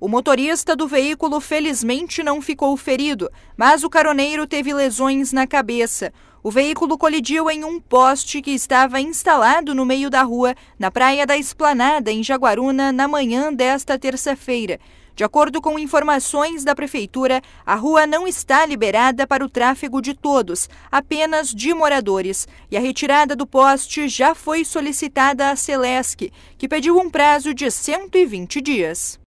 O motorista do veículo felizmente não ficou ferido, mas o caroneiro teve lesões na cabeça. O veículo colidiu em um poste que estava instalado no meio da rua, na Praia da Esplanada, em Jaguaruna, na manhã desta terça-feira. De acordo com informações da Prefeitura, a rua não está liberada para o tráfego de todos, apenas de moradores. E a retirada do poste já foi solicitada à Celesc, que pediu um prazo de 120 dias.